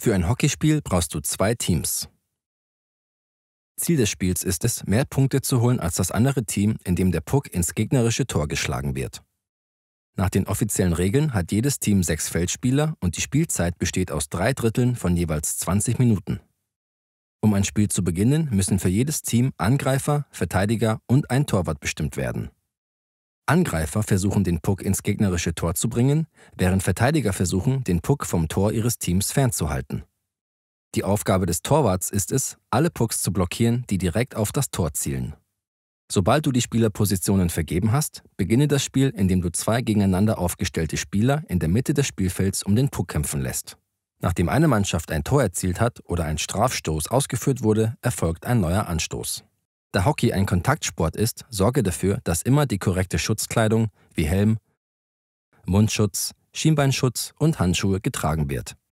Für ein Hockeyspiel brauchst du zwei Teams. Ziel des Spiels ist es, mehr Punkte zu holen als das andere Team, indem der Puck ins gegnerische Tor geschlagen wird. Nach den offiziellen Regeln hat jedes Team sechs Feldspieler und die Spielzeit besteht aus drei Dritteln von jeweils 20 Minuten. Um ein Spiel zu beginnen, müssen für jedes Team Angreifer, Verteidiger und ein Torwart bestimmt werden. Angreifer versuchen, den Puck ins gegnerische Tor zu bringen, während Verteidiger versuchen, den Puck vom Tor ihres Teams fernzuhalten. Die Aufgabe des Torwarts ist es, alle Pucks zu blockieren, die direkt auf das Tor zielen. Sobald du die Spielerpositionen vergeben hast, beginne das Spiel, indem du zwei gegeneinander aufgestellte Spieler in der Mitte des Spielfelds um den Puck kämpfen lässt. Nachdem eine Mannschaft ein Tor erzielt hat oder ein Strafstoß ausgeführt wurde, erfolgt ein neuer Anstoß. Da Hockey ein Kontaktsport ist, sorge dafür, dass immer die korrekte Schutzkleidung wie Helm, Mundschutz, Schienbeinschutz und Handschuhe getragen wird.